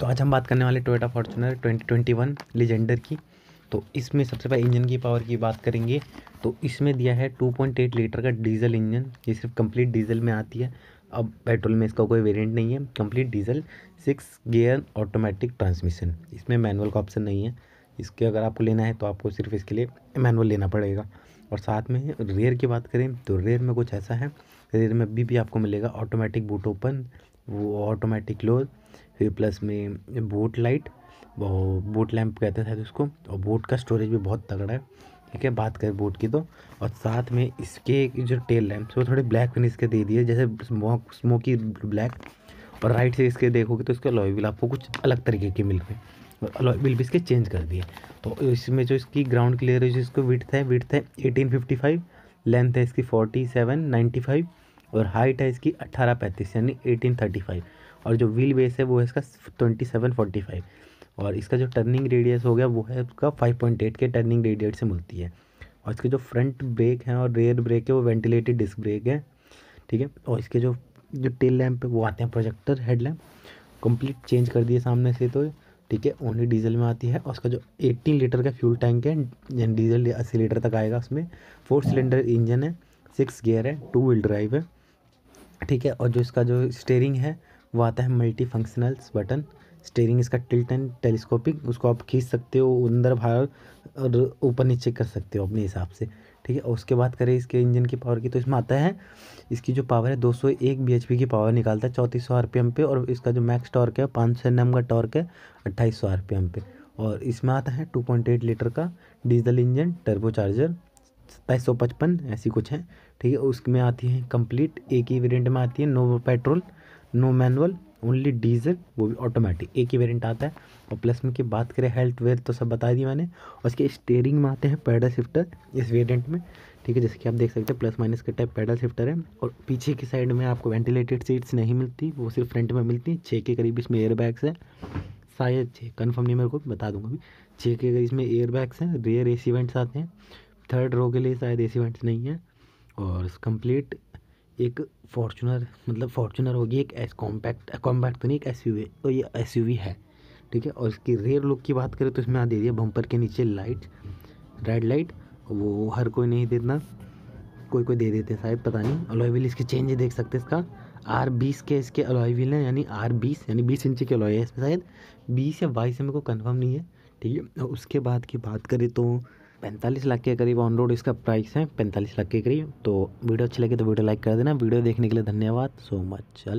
तो आज हम बात करने वाले टोयोटा फॉर्चुनर 2021 लेजेंडर की तो इसमें सबसे पहले इंजन की पावर की बात करेंगे तो इसमें दिया है 2.8 लीटर का डीजल इंजन ये सिर्फ कंप्लीट डीजल में आती है अब पेट्रोल में इसका कोई वेरिएंट नहीं है complete diesel six gear automatic transmission इसमें मैनुअल का ऑप्शन नहीं है इसके अगर आपको लेना है तो आपको सिर्फ इसके लिए मैनुअल लेना पड़ेगा और साथ में रेयर की बात करें तो रेयर में कुछ ऐसा है रेयर में अभी भी आपको मिलेगा ऑटोमेटिक बूट ओपन वो ऑटोमेटिक क्लोज फिर प्लस में बोट लाइट वो बोट लैंप कहते थे उसको और बोट का स्टोरेज भी बहुत तगड़ा है ठीक है बात करें बोट की तो और साथ में इसके जो टेल लैंप्स वो थोड़े ब्लैक फिनिश के दे दिए जैसे स्मोक स्मोकी ब्लैक और राइट से इसके देखोगे तो इसके अलॉय व्हील आपको कुछ अलग तरीके के मिल गए अलॉय व्हील भी इसके चेंज कर दिए तो इसमें जो इसकी ग्राउंड क्लियर है जिसको विथ है विथ है एटीन फिफ्टी फाइव लेंथ है इसकी फोर्टी सेवन नाइन्टी फाइव और हाइट है इसकी अट्ठारह पैंतीस यानी एटीन थर्टी फाइव और जो व्हील बेस है वो है इसका ट्वेंटी सेवन फोर्टी फाइव और इसका जो टर्निंग रेडियस हो गया वो है उसका फाइव पॉइंट एट के टर्निंग रेडियस से मिलती है और इसके जो फ्रंट ब्रेक हैं और रेयर ब्रेक है वो वेंटिलेटेड डिस्क ब्रेक है ठीक है और इसके जो जो टेल लैम्प है वो आते हैं projector head lamp complete change कर दिए सामने से तो ठीक है ओनली डीजल में आती है और उसका जो 18 लीटर का फ्यूल टैंक है डीजल अस्सी लीटर तक आएगा उसमें फोर सिलेंडर इंजन है सिक्स गियर है टू व्हील ड्राइव है ठीक है और जो इसका जो स्टेयरिंग है वो आता है मल्टी फंक्शनल्स बटन स्टेयरिंग इसका टिल्ट एंड टेलीस्कोपिक उसको आप खींच सकते हो अंदर बाहर और ऊपर नीचे कर सकते हो अपने हिसाब से ठीक है और उसके बाद करें इसके इंजन की पावर की तो इसमें आता है इसकी जो पावर है 201 bhp की पावर निकालता है चौंतीस सौ पे और इसका जो मैक्स टॉर्क है पाँच सौ एन का टॉर्क है अट्ठाईस सौ पे और इसमें आता है 2.8 लीटर का डीजल इंजन टर्बो चार्जर सत्ताईस सौ पचपन ऐसी कुछ है ठीक है उसमें आती है कंप्लीट एक ही वेरियंट में आती है no petrol no manual only diesel वो भी ऑटोमेटिक एक ही वेरियंट आता है और प्लस में की बात करें हेल्थ वेयर तो सब बता दी मैंने और इसके स्टेयरिंग में आते हैं पैडल शिफ्टर इस वेरियंट में ठीक है जैसे कि आप देख सकते हैं प्लस माइनस के टाइप पैडल शिफ्टर है और पीछे की साइड में आपको वेंटिलेटेड सीट्स नहीं मिलती वो सिर्फ फ्रंट में मिलती है छः के करीब इसमें एयर बैग्स हैं शायद छः कन्फर्म नहीं मेरे को बता दूंगा अभी छः के करीब इसमें एयर बैग्स हैं रेयर ए सी वेंट्स आते हैं थर्ड रो के लिए शायद ए सी वेंट्स नहीं है और कंप्लीट एक फॉर्चुनर मतलब फॉर्चुनर होगी एक एस कॉम्पैक्ट कॉम्पैक्ट तो नहीं एक एस तो ये एस है ठीक है और इसकी रेयर लुक की बात करें तो इसमें आ दे दिया बम्पर के नीचे लाइट रेड लाइट वो हर कोई नहीं देता कोई कोई दे देते शायद पता नहीं अलॉय व्हील इसके चेंज देख सकते हैं इसका आर बीस के इसके अलॉय व्हील हैं यानी आर बीस यानी बीस इंची के अलॉय है इसमें शायद बीस या बाईस मेरे को कन्फर्म नहीं है ठीक है उसके बाद की बात करें तो पैंतालीस लाख के करीब ऑन रोड इसका प्राइस है पैंतालीस लाख के करीब तो वीडियो अच्छी लगी तो वीडियो लाइक कर देना वीडियो देखने के लिए धन्यवाद सो मच